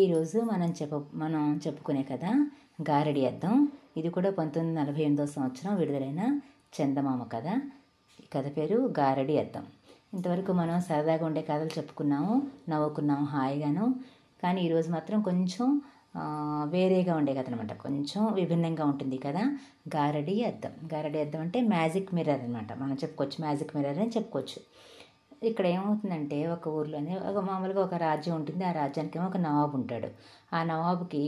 ఈరోజు మనం చెప్ప మనం చెప్పుకునే కథ గారడి అద్దం ఇది కూడా పంతొమ్మిది నలభై ఎనిమిదో సంవత్సరం విడుదలైన చందమామ కథ ఈ కథ పేరు గారడి అద్దం ఇంతవరకు మనం సరదాగా ఉండే కథలు చెప్పుకున్నాము నవ్వుకున్నాము హాయిగాను కానీ ఈరోజు మాత్రం కొంచెం వేరేగా ఉండే కథ అనమాట కొంచెం విభిన్నంగా ఉంటుంది కదా గారడి అద్దం గారడి అద్దం అంటే మ్యాజిక్ మిర్రర్ అనమాట మనం చెప్పుకోవచ్చు మ్యాజిక్ మిర్రర్ అని చెప్పుకోవచ్చు ఇక్కడ ఏమవుతుందంటే ఒక ఊర్లోనే ఒక మామూలుగా ఒక రాజ్యం ఉంటుంది ఆ రాజ్యానికి ఒక నవాబు ఉంటాడు ఆ నవాబుకి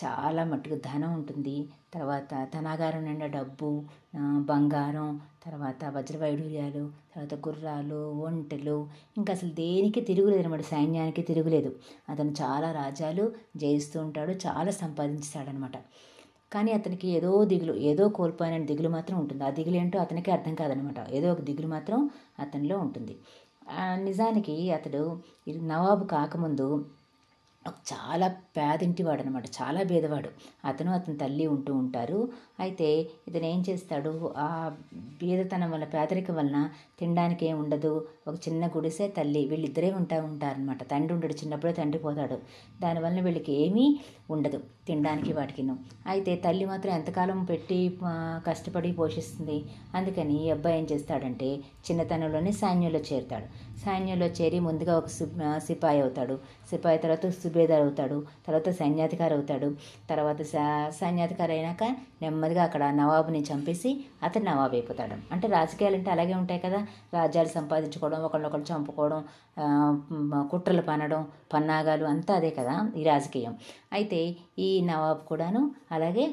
చాలా మట్టుకు ధనం ఉంటుంది తర్వాత ధనాగారం నిండా డబ్బు బంగారం తర్వాత వజ్రవైడూర్యాలు తర్వాత గుర్రాలు ఒంటెలు ఇంకా అసలు దేనికి తిరుగులేదు అనమాట సైన్యానికి తిరుగులేదు అతను చాలా రాజ్యాలు జయిస్తూ ఉంటాడు చాలా సంపాదించాడనమాట కానీ అతనికి ఏదో దిగులు ఏదో కోల్పోయిన దిగులు మాత్రం ఉంటుంది ఆ దిగులు ఏంటో అతనికి అర్థం కాదనమాట ఏదో ఒక దిగులు మాత్రం అతనిలో ఉంటుంది నిజానికి అతడు నవాబు కాకముందు చాలా పేదింటివాడు అనమాట చాలా బేదవాడు అతను అతని తల్లి ఉంటూ ఉంటారు అయితే ఇతను ఏం చేస్తాడు ఆ బీదతనం వల్ల పేదరికం వలన తినడానికి ఏం ఉండదు ఒక చిన్న గుడిసే తల్లి వీళ్ళిద్దరే ఉంటా ఉంటారనమాట తండ్రి ఉండడు చిన్నప్పుడే తండ్రి పోతాడు దానివల్ల వీళ్ళకి ఏమీ ఉండదు తినడానికి వాటికిను అయితే తల్లి మాత్రం ఎంతకాలం పెట్టి కష్టపడి పోషిస్తుంది అందుకని ఈ అబ్బాయి ఏం చేస్తాడంటే చిన్నతనంలోనే సైన్యంలో చేరుతాడు సైన్యంలో చేరి ముందుగా ఒక సిపాయి అవుతాడు సిపాయి తర్వాత సుబేదార్ అవుతాడు తర్వాత సైన్యాధికారి అవుతాడు తర్వాత సైన్యాధికారి అయినాక నెమ్మది నెమ్మదిగా అక్కడ నవాబుని చంపేసి అతను నవాబు అయిపోతాడు అంటే రాజకీయాలు అంటే అలాగే ఉంటాయి కదా రాజ్యాలు సంపాదించుకోవడం ఒకళ్ళొకళ్ళు చంపుకోవడం కుట్రలు పనడం పన్నాగాలు అంతా అదే కదా ఈ రాజకీయం అయితే ఈ నవాబు కూడాను అలాగే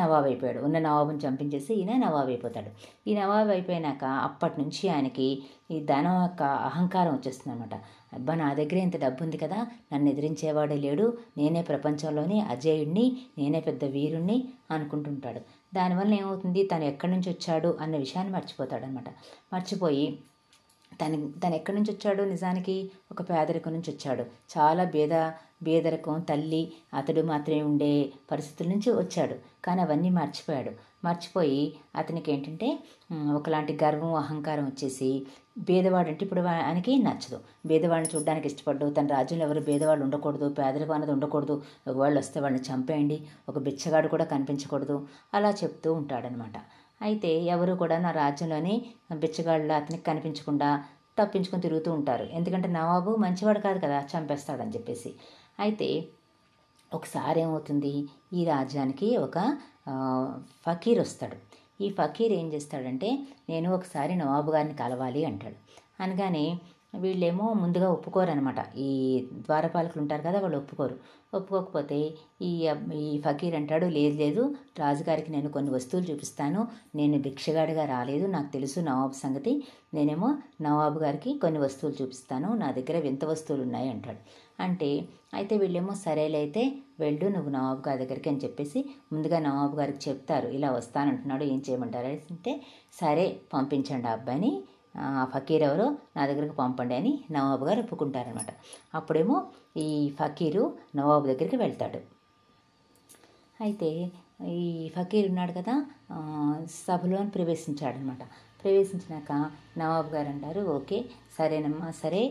నవాబు అయిపోయాడు ఉన్న నవాబుని చంపించేసి ఈయన నవాబు అయిపోతాడు ఈ నవాబు అయిపోయినాక అప్పటి నుంచి ఆయనకి ఈ ధనం యొక్క అహంకారం వచ్చేస్తుంది అనమాట అబ్బా నా దగ్గర ఇంత డబ్బు ఉంది కదా నన్ను ఎదిరించేవాడే లేడు నేనే ప్రపంచంలోని అజేయుణ్ణి నేనే పెద్ద వీరుణ్ణి అనుకుంటుంటాడు దానివల్ల ఏమవుతుంది తను ఎక్కడి నుంచి వచ్చాడు అన్న విషయాన్ని మర్చిపోతాడనమాట మర్చిపోయి తను తను ఎక్కడి నుంచి వచ్చాడు నిజానికి ఒక పేదరికం నుంచి వచ్చాడు చాలా బేద బేదరికం తల్లి అతడు మాత్రమే ఉండే పరిస్థితుల నుంచి వచ్చాడు కానీ అవన్నీ మర్చిపోయాడు మర్చిపోయి అతనికి ఏంటంటే ఒకలాంటి గర్వం అహంకారం వచ్చేసి భేదవాడు అంటే ఇప్పుడు ఆయనకి నచ్చదు భేదవాడిని చూడడానికి ఇష్టపడ్డు తన రాజ్యంలో ఎవరు భేదవాళ్ళు ఉండకూడదు పేదరికం అనేది ఉండకూడదు ఒకవేళ వస్తే వాళ్ళని చంపేయండి ఒక బిచ్చగాడు కూడా కనిపించకూడదు అలా చెప్తూ ఉంటాడనమాట అయితే ఎవరు కూడా నా రాజ్యంలోని బిచ్చగాళ్ళు అతనికి కనిపించకుండా తప్పించుకొని తిరుగుతూ ఉంటారు ఎందుకంటే నవాబు మంచివాడు కాదు కదా చంపేస్తాడని చెప్పేసి అయితే ఒకసారి ఏమవుతుంది ఈ రాజ్యానికి ఒక ఫకీర్ వస్తాడు ఈ ఫకీర్ ఏం చేస్తాడంటే నేను ఒకసారి నవాబు గారిని కలవాలి అంటాడు అనగానే వీళ్ళేమో ముందుగా ఒప్పుకోరనమాట ఈ ద్వారపాలకులు ఉంటారు కదా వాళ్ళు ఒప్పుకోరు ఒప్పుకోకపోతే ఈ ఈ ఫకీర్ అంటాడు లేదు లేదు రాజుగారికి నేను కొన్ని వస్తువులు చూపిస్తాను నేను భిక్షగాడిగా రాలేదు నాకు తెలుసు నవాబు సంగతి నేనేమో నవాబు గారికి కొన్ని వస్తువులు చూపిస్తాను నా దగ్గర వింత వస్తువులు ఉన్నాయి అంటాడు అంటే అయితే వీళ్ళేమో సరేలే అయితే వెళ్ళు నువ్వు నవాబు గారి దగ్గరికి అని చెప్పేసి ముందుగా నవాబు గారికి చెప్తారు ఇలా వస్తానంటున్నాడు ఏం చేయమంటారు అంటే సరే పంపించండి ఆ అబ్బాయిని ఫకీర్ ఎవరు నా దగ్గరికి పంపండి అని నవాబు గారు ఒప్పుకుంటారనమాట అప్పుడేమో ఈ ఫకీరు నవాబు దగ్గరికి వెళ్తాడు అయితే ఈ ఫకీర్ ఉన్నాడు కదా సభలోని ప్రవేశించాడనమాట ప్రవేశించినాక నవాబు గారు అంటారు ఓకే సరేనమ్మా సరే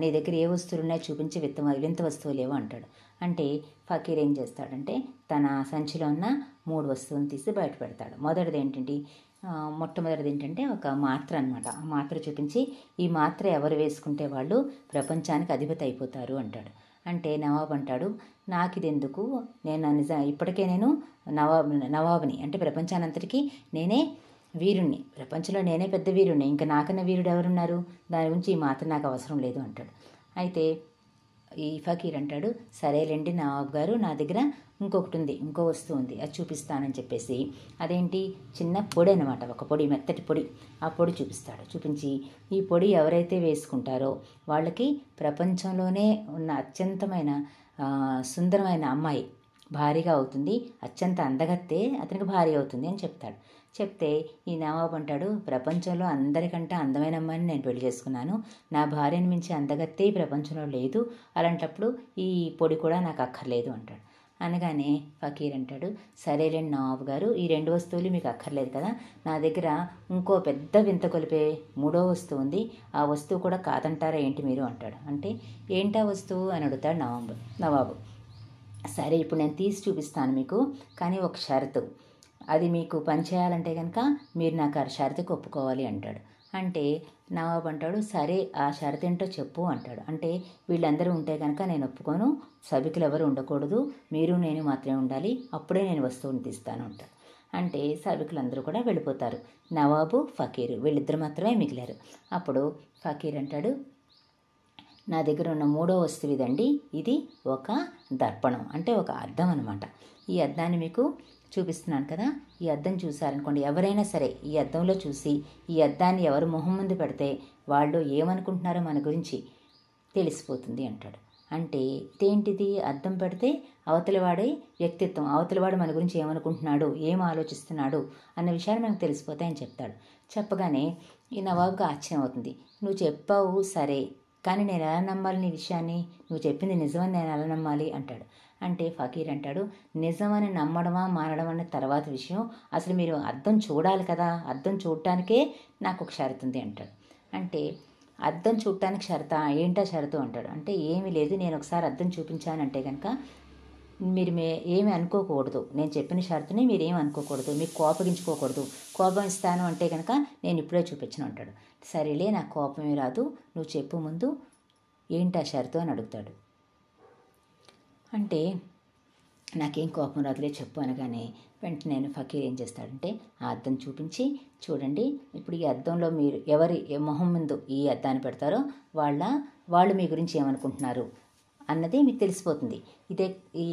నీ దగ్గర ఏ వస్తువులు ఉన్నాయో చూపించి విత్త వింత వస్తువులు ఏవో అంటాడు అంటే ఫకీర్ ఏం చేస్తాడంటే తన సంచిలో ఉన్న మూడు వస్తువులను తీసి బయట పెడతాడు మొదటిది ఏంటంటే మొట్టమొదటిది ఏంటంటే ఒక మాత్ర అనమాట ఆ మాత్ర చూపించి ఈ మాత్ర ఎవరు వేసుకుంటే వాళ్ళు ప్రపంచానికి అధిపతి అయిపోతారు అంటాడు అంటే నవాబ్ అంటాడు నాకు ఇది ఎందుకు నేను నిజ ఇప్పటికే నేను నవాబ్ నవాబ్ని అంటే ప్రపంచానంతటికీ నేనే వీరుణ్ణి ప్రపంచంలో నేనే పెద్ద వీరుణ్ణి ఇంకా నాకన్నా వీరుడు ఎవరున్నారు దాని గురించి ఈ మాత్ర నాకు అవసరం లేదు అంటాడు అయితే ఈ ఫకీర్ అంటాడు సరేలేండి నవాబ్ గారు నా దగ్గర ఇంకొకటి ఉంది ఇంకో వస్తువు ఉంది అది చూపిస్తానని చెప్పేసి అదేంటి చిన్న పొడి అనమాట ఒక పొడి మెత్తటి పొడి ఆ పొడి చూపిస్తాడు చూపించి ఈ పొడి ఎవరైతే వేసుకుంటారో వాళ్ళకి ప్రపంచంలోనే ఉన్న అత్యంతమైన సుందరమైన అమ్మాయి భారీగా అవుతుంది అత్యంత అందగత్తే అతనికి భారీ అవుతుంది అని చెప్తాడు చెప్తే ఈ నవాబు అంటాడు ప్రపంచంలో అందరికంటే అందమైన అమ్మాయిని నేను పెళ్లి చేసుకున్నాను నా భార్యను మించి అందగత్తే ప్రపంచంలో లేదు అలాంటప్పుడు ఈ పొడి కూడా నాకు అక్కర్లేదు అంటాడు అనగానే ఫకీర్ అంటాడు సరేలేండి నవాబు గారు ఈ రెండు వస్తువులు మీకు అక్కర్లేదు కదా నా దగ్గర ఇంకో పెద్ద వింత కొలిపే మూడో వస్తువు ఉంది ఆ వస్తువు కూడా కాదంటారా ఏంటి మీరు అంటాడు అంటే ఏంటా వస్తువు అని అడుగుతాడు నవాబు నవాబు సరే ఇప్పుడు నేను తీసి చూపిస్తాను మీకు కానీ ఒక షరతు అది మీకు పనిచేయాలంటే కనుక మీరు నాకు ఆ షరతికి ఒప్పుకోవాలి అంటాడు అంటే నవాబు అంటాడు సరే ఆ షరత్ ఏంటో చెప్పు అంటాడు అంటే వీళ్ళందరూ ఉంటే కనుక నేను ఒప్పుకోను సభికులు ఎవరు ఉండకూడదు మీరు నేను మాత్రమే ఉండాలి అప్పుడే నేను వస్తువుని తీస్తాను అంటాడు అంటే సభికులందరూ కూడా వెళ్ళిపోతారు నవాబు ఫకీరు వీళ్ళిద్దరు మాత్రమే మిగిలారు అప్పుడు ఫకీర్ అంటాడు నా దగ్గర ఉన్న మూడో వస్తువు ఇదండి ఇది ఒక దర్పణం అంటే ఒక అర్థం అనమాట ఈ అద్దాన్ని మీకు చూపిస్తున్నాను కదా ఈ అద్దం చూశారనుకోండి ఎవరైనా సరే ఈ అద్దంలో చూసి ఈ అద్దాన్ని ఎవరు మొహం ముందు పెడితే వాళ్ళు ఏమనుకుంటున్నారో మన గురించి తెలిసిపోతుంది అంటాడు అంటే ఇదేంటిది అద్దం పెడితే అవతలివాడి వ్యక్తిత్వం అవతలివాడు మన గురించి ఏమనుకుంటున్నాడు ఏం ఆలోచిస్తున్నాడు అన్న విషయాలు మనకు తెలిసిపోతాయని చెప్తాడు చెప్పగానే ఈ నవాబుకు ఆశ్చర్యం అవుతుంది నువ్వు చెప్పావు సరే కానీ నేను ఎలా నమ్మాలి నీ విషయాన్ని నువ్వు చెప్పింది నిజమని నేను ఎలా నమ్మాలి అంటాడు అంటే ఫకీర్ అంటాడు నిజమని నమ్మడమా మారడం అన్న తర్వాత విషయం అసలు మీరు అర్థం చూడాలి కదా అర్థం చూడటానికే నాకు ఒక షరతు ఉంది అంటాడు అంటే అర్థం చూడటానికి షరత ఏంటా షరతు అంటాడు అంటే ఏమీ లేదు నేను ఒకసారి అర్థం చూపించానంటే కనుక మీరు మే ఏమి అనుకోకూడదు నేను చెప్పిన షరతుని మీరు ఏమి అనుకోకూడదు మీకు కోపగించుకోకూడదు కోపం ఇస్తాను అంటే కనుక నేను ఇప్పుడే చూపించను అంటాడు సరేలే నాకు కోపమే రాదు నువ్వు చెప్పు ముందు ఏంటా షరతు అని అడుగుతాడు అంటే నాకేం కోపం రాదులే చెప్పు అనగానే వెంటనే ఫకీర్ ఏం చేస్తాడంటే ఆ అద్దం చూపించి చూడండి ఇప్పుడు ఈ అద్దంలో మీరు ఎవరి మొహం ముందు ఈ అద్దాన్ని పెడతారో వాళ్ళ వాళ్ళు మీ గురించి ఏమనుకుంటున్నారు అన్నది మీకు తెలిసిపోతుంది ఇదే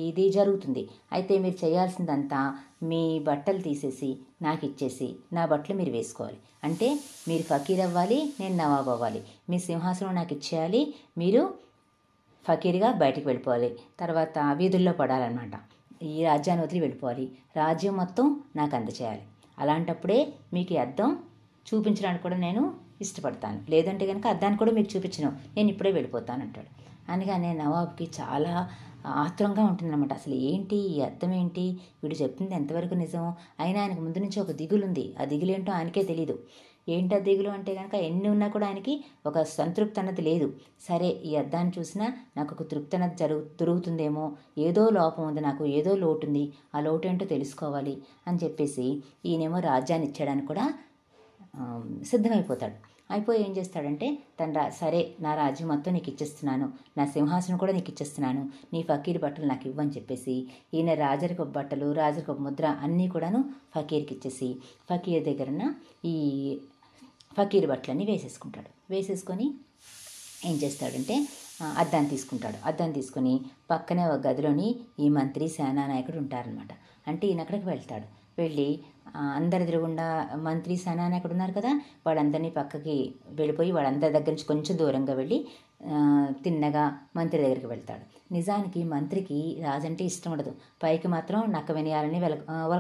ఇది జరుగుతుంది అయితే మీరు చేయాల్సిందంతా మీ బట్టలు తీసేసి నాకు ఇచ్చేసి నా బట్టలు మీరు వేసుకోవాలి అంటే మీరు ఫకీర్ అవ్వాలి నేను నవాబు అవ్వాలి మీ సింహాసనం నాకు ఇచ్చేయాలి మీరు ఫకీర్గా బయటికి వెళ్ళిపోవాలి తర్వాత వీధుల్లో పడాలన్నమాట ఈ రాజ్యాన్ని వదిలి వెళ్ళిపోవాలి రాజ్యం మొత్తం నాకు అందచేయాలి అలాంటప్పుడే మీకు అర్థం చూపించడానికి కూడా నేను ఇష్టపడతాను లేదంటే కనుక అర్థాన్ని కూడా మీకు చూపించను నేను ఇప్పుడే వెళ్ళిపోతాను అంటాడు అందుకనే నవాబ్కి చాలా ఆత్రంగా ఉంటుందన్నమాట అసలు ఏంటి ఈ అర్థం ఏంటి వీడు చెప్తుంది ఎంతవరకు నిజం అయినా ఆయనకు ముందు నుంచి ఒక దిగులుంది ఆ దిగులేంటో ఆయనకే తెలియదు ఏంటో దిగులు అంటే కనుక ఎన్ని ఉన్నా కూడా ఆయనకి ఒక సంతృప్తి అన్నది లేదు సరే ఈ అద్దాన్ని చూసినా నాకు ఒక తృప్తి అన్నది జరుగు దొరుకుతుందేమో ఏదో లోపం ఉంది నాకు ఏదో లోటు ఉంది ఆ లోటు ఏంటో తెలుసుకోవాలి అని చెప్పేసి ఈయనేమో రాజ్యాన్ని ఇచ్చేయడానికి కూడా సిద్ధమైపోతాడు అయిపోయి ఏం చేస్తాడంటే తండ్రా సరే నా రాజ్యం మొత్తం నీకు ఇచ్చేస్తున్నాను నా సింహాసనం కూడా నీకు ఇచ్చేస్తున్నాను నీ ఫకీర్ బట్టలు నాకు ఇవ్వని చెప్పేసి ఈయన రాజరిక బట్టలు రాజరిక ముద్ర అన్నీ కూడాను ఫకీర్కి ఇచ్చేసి ఫకీర్ దగ్గరన ఈ ఫకీర్ బట్టలన్నీ వేసేసుకుంటాడు వేసేసుకొని ఏం చేస్తాడంటే అద్దాన్ని తీసుకుంటాడు అద్దాన్ని తీసుకొని పక్కనే ఒక గదిలోని ఈ మంత్రి సేనానాయకుడు ఉంటారనమాట అంటే ఈయన అక్కడికి వెళ్తాడు వెళ్ళి అందరి ఎదురుగుండా మంత్రి సేనానాయకుడు ఉన్నారు కదా వాళ్ళందరినీ పక్కకి వెళ్ళిపోయి వాళ్ళందరి దగ్గర నుంచి కొంచెం దూరంగా వెళ్ళి తిన్నగా మంత్రి దగ్గరికి వెళ్తాడు నిజానికి మంత్రికి రాజంటే ఇష్టం ఉండదు పైకి మాత్రం నక్క వినయాలని వెల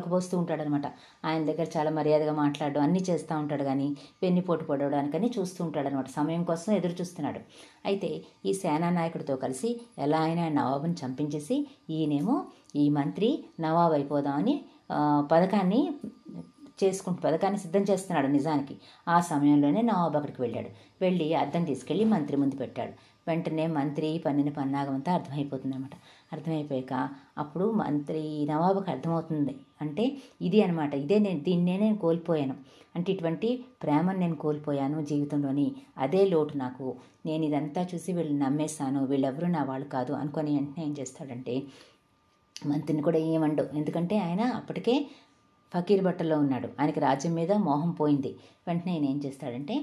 ఉంటాడు ఉంటాడనమాట ఆయన దగ్గర చాలా మర్యాదగా మాట్లాడడం అన్నీ చేస్తూ ఉంటాడు కానీ పెన్ని పోటు పడవడానికని చూస్తూ ఉంటాడనమాట సమయం కోసం ఎదురు చూస్తున్నాడు అయితే ఈ సేనానాయకుడితో కలిసి ఎలా అయినా నవాబుని చంపించేసి ఈయనేమో ఈ మంత్రి నవాబు అయిపోదామని పథకాన్ని చేసుకుంటూ పథకాన్ని సిద్ధం చేస్తున్నాడు నిజానికి ఆ సమయంలోనే నవాబు అక్కడికి వెళ్ళాడు వెళ్ళి అద్దం తీసుకెళ్ళి మంత్రి ముందు పెట్టాడు వెంటనే మంత్రి పన్నెన పన్నాగమంతా అర్థమైపోతుందన్నమాట అర్థమైపోయాక అప్పుడు మంత్రి నవాబుకి అర్థమవుతుంది అంటే ఇది అనమాట ఇదే నేను దీన్నే నేను కోల్పోయాను అంటే ఇటువంటి ప్రేమను నేను కోల్పోయాను జీవితంలోని అదే లోటు నాకు నేను ఇదంతా చూసి వీళ్ళు నమ్మేస్తాను వీళ్ళెవరూ నా వాళ్ళు కాదు అనుకొని వెంటనే ఏం చేస్తాడంటే మంత్రిని కూడా ఏమండు ఎందుకంటే ఆయన అప్పటికే ఫకీర్ బట్టలో ఉన్నాడు ఆయనకి రాజ్యం మీద మోహం పోయింది వెంటనే ఆయన ఏం చేస్తాడంటే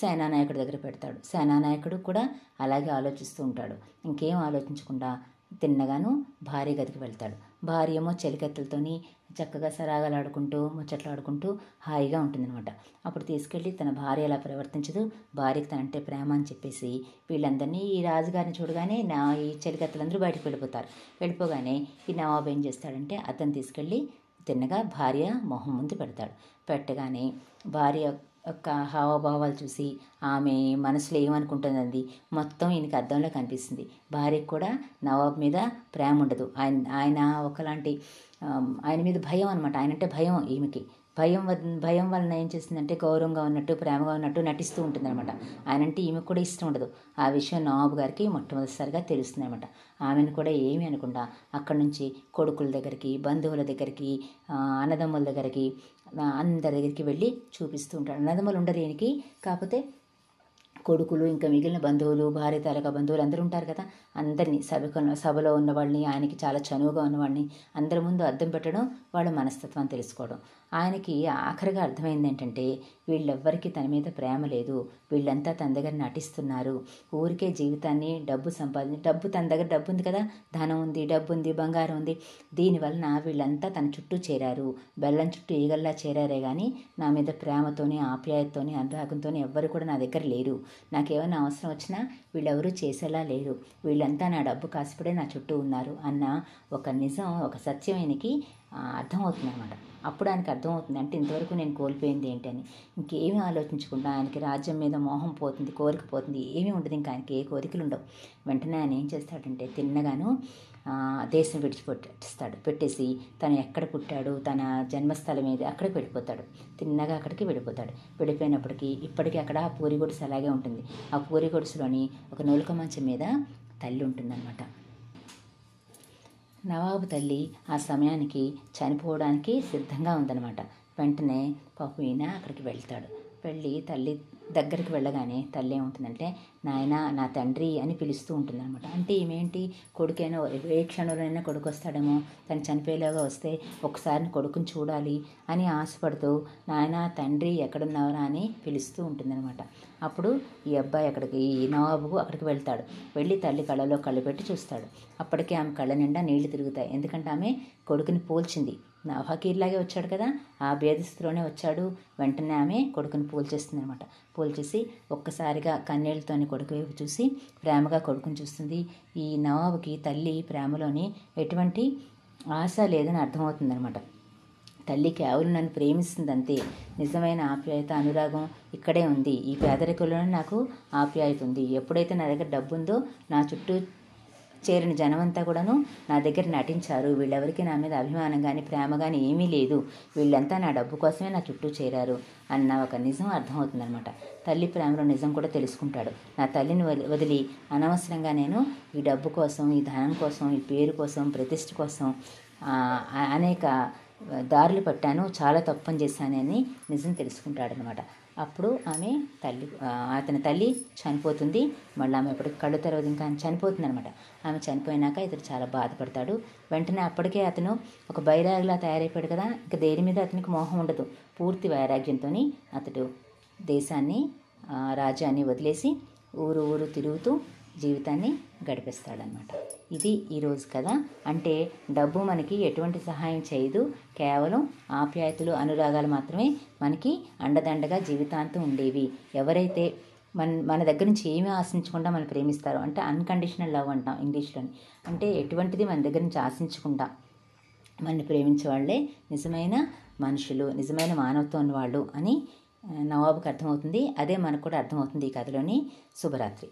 సేనానాయకుడి దగ్గర పెడతాడు సేనానాయకుడు కూడా అలాగే ఆలోచిస్తూ ఉంటాడు ఇంకేం ఆలోచించకుండా తిన్నగాను భార్య గదికి వెళ్తాడు భార్య ఏమో చెలికత్తెలతోని చక్కగా సరాగలాడుకుంటూ ఆడుకుంటూ హాయిగా ఉంటుందన్నమాట అప్పుడు తీసుకెళ్ళి తన భార్య అలా ప్రవర్తించదు భార్యకి తనంటే ప్రేమ అని చెప్పేసి వీళ్ళందరినీ ఈ రాజుగారిని చూడగానే నా ఈ చలికత్తలందరూ బయటకు వెళ్ళిపోతారు వెళ్ళిపోగానే ఈ నవాబు ఏం చేస్తాడంటే అతను తీసుకెళ్ళి తిన్నగా భార్య మొహం ముందు పెడతాడు పెట్టగానే భార్య యొక్క హావభావాలు చూసి ఆమె మనసులో ఏమనుకుంటుందండి మొత్తం ఈయనకి అర్థంలో కనిపిస్తుంది భార్యకు కూడా నవాబ్ మీద ప్రేమ ఉండదు ఆయన ఆయన ఒకలాంటి ఆయన మీద భయం అనమాట ఆయనంటే భయం ఈమెకి భయం భయం వలన ఏం చేసిందంటే గౌరవంగా ఉన్నట్టు ప్రేమగా ఉన్నట్టు నటిస్తూ ఉంటుందన్నమాట ఆయన అంటే ఈమెకు కూడా ఇష్టం ఉండదు ఆ విషయం నవాబు గారికి మొట్టమొదటిసారిగా తెలుస్తుందన్నమాట ఆమెను కూడా ఏమీ అనకుండా అక్కడి నుంచి కొడుకుల దగ్గరికి బంధువుల దగ్గరికి అన్నదమ్ముల దగ్గరికి అందరి దగ్గరికి వెళ్ళి చూపిస్తూ ఉంటాడు అన్నదమ్ములు ఉండరు ఈయనకి కాకపోతే కొడుకులు ఇంకా మిగిలిన బంధువులు భార్య తారక బంధువులు అందరూ ఉంటారు కదా అందరినీ సభ సభలో ఉన్న వాళ్ళని ఆయనకి చాలా చనువుగా ఉన్నవాడిని అందరి ముందు అర్థం పెట్టడం వాళ్ళ మనస్తత్వం తెలుసుకోవడం ఆయనకి ఆఖరిగా అర్థమైంది ఏంటంటే వీళ్ళెవ్వరికీ తన మీద ప్రేమ లేదు వీళ్ళంతా తన దగ్గర నటిస్తున్నారు ఊరికే జీవితాన్ని డబ్బు సంపాదించి డబ్బు తన దగ్గర డబ్బు ఉంది కదా ధనం ఉంది డబ్బు ఉంది బంగారం ఉంది దీనివలన వీళ్ళంతా తన చుట్టూ చేరారు బెల్లం చుట్టూ ఈగల్లా చేరారే కానీ నా మీద ప్రేమతోనే ఆప్యాయతతోనే అనురాగంతోనే ఎవ్వరు కూడా నా దగ్గర లేరు నాకేమైనా అవసరం వచ్చినా వీళ్ళెవరూ చేసేలా లేరు వీళ్ళంతా నా డబ్బు కాసిపడే నా చుట్టూ ఉన్నారు అన్న ఒక నిజం ఒక సత్యమైనకి అర్థమవుతుంది అనమాట అప్పుడు ఆయనకి అర్థమవుతుంది అంటే ఇంతవరకు నేను కోల్పోయింది ఏంటని ఇంకేమి ఆలోచించకుండా ఆయనకి రాజ్యం మీద మోహం పోతుంది కోరిక పోతుంది ఏమీ ఉండదు ఇంకా ఆయనకి ఏ కోరికలు ఉండవు వెంటనే ఆయన ఏం చేస్తాడంటే తిన్నగాను దేశం విడిచిపెట్టేస్తాడు పెట్టేసి తను ఎక్కడ పుట్టాడు తన జన్మస్థలం ఏది అక్కడికి వెళ్ళిపోతాడు తిన్నగా అక్కడికి వెళ్ళిపోతాడు వెళ్ళిపోయినప్పటికీ ఇప్పటికీ అక్కడ ఆ పూరి గొడుసు అలాగే ఉంటుంది ఆ పూరి గొడుసులోని ఒక నూలుక మంచం మీద తల్లి ఉంటుందన్నమాట నవాబు తల్లి ఆ సమయానికి చనిపోవడానికి సిద్ధంగా ఉందన్నమాట వెంటనే పాపు ఈయన అక్కడికి వెళ్తాడు వెళ్ళి తల్లి దగ్గరికి వెళ్ళగానే తల్లి ఏముంటుందంటే నాయన నా తండ్రి అని పిలుస్తూ ఉంటుందన్నమాట అంటే ఏమేంటి కొడుకైనా ఏ క్షణంలోనైనా కొడుకు వస్తాడేమో తను చనిపోయేలాగా వస్తే ఒకసారి కొడుకుని చూడాలి అని ఆశపడుతూ నాయన తండ్రి ఎక్కడున్నవరా అని పిలుస్తూ ఉంటుందన్నమాట అప్పుడు ఈ అబ్బాయి అక్కడికి ఈ నవాబు అక్కడికి వెళ్తాడు వెళ్ళి తల్లి కళ్ళలో కళ్ళు పెట్టి చూస్తాడు అప్పటికే ఆమె కళ్ళ నిండా నీళ్లు తిరుగుతాయి ఎందుకంటే ఆమె కొడుకుని పోల్చింది ఫకీర్లాగే వచ్చాడు కదా ఆ భేదస్థితిలోనే వచ్చాడు వెంటనే ఆమె కొడుకుని పోల్చేస్తుంది అనమాట పోల్చేసి ఒక్కసారిగా కన్నీళ్లతోని కొడుకు వైపు చూసి ప్రేమగా కొడుకుని చూస్తుంది ఈ నవాబుకి తల్లి ప్రేమలోని ఎటువంటి ఆశ లేదని అర్థమవుతుందనమాట తల్లి కేవలం నన్ను ప్రేమిస్తుంది అంతే నిజమైన ఆప్యాయత అనురాగం ఇక్కడే ఉంది ఈ పేదరికంలోనే నాకు ఆప్యాయత ఉంది ఎప్పుడైతే నా దగ్గర డబ్బు ఉందో నా చుట్టూ చేరిన జనమంతా కూడాను నా దగ్గర నటించారు వీళ్ళెవరికి నా మీద అభిమానం కానీ ప్రేమ కానీ ఏమీ లేదు వీళ్ళంతా నా డబ్బు కోసమే నా చుట్టూ చేరారు అన్న ఒక నిజం అర్థమవుతుందనమాట తల్లి ప్రేమలో నిజం కూడా తెలుసుకుంటాడు నా తల్లిని వదిలి అనవసరంగా నేను ఈ డబ్బు కోసం ఈ ధనం కోసం ఈ పేరు కోసం ప్రతిష్ట కోసం అనేక దారులు పట్టాను చాలా తప్పని చేశానని నిజం తెలుసుకుంటాడనమాట అప్పుడు ఆమె తల్లి అతని తల్లి చనిపోతుంది మళ్ళీ ఆమె అప్పటికి కళ్ళు తెరవదు ఇంకా చనిపోతుంది అనమాట ఆమె చనిపోయినాక ఇతడు చాలా బాధపడతాడు వెంటనే అప్పటికే అతను ఒక బైరాగిలా తయారైపోయాడు కదా ఇంకా దేని మీద అతనికి మోహం ఉండదు పూర్తి వైరాగ్యంతో అతడు దేశాన్ని రాజ్యాన్ని వదిలేసి ఊరు ఊరు తిరుగుతూ జీవితాన్ని గడిపిస్తాడనమాట ఇది ఈరోజు కదా అంటే డబ్బు మనకి ఎటువంటి సహాయం చేయదు కేవలం ఆప్యాయతలు అనురాగాలు మాత్రమే మనకి అండదండగా జీవితాంతం ఉండేవి ఎవరైతే మన మన దగ్గర నుంచి ఏమి ఆశించకుండా మనం ప్రేమిస్తారు అంటే అన్కండిషనల్ లవ్ అంటాం ఇంగ్లీష్లోని అంటే ఎటువంటిది మన దగ్గర నుంచి ఆశించకుండా మనల్ని ప్రేమించే వాళ్ళే నిజమైన మనుషులు నిజమైన మానవత్వం వాళ్ళు అని నవాబుకు అర్థమవుతుంది అదే మనకు కూడా అర్థమవుతుంది ఈ కథలోని శుభరాత్రి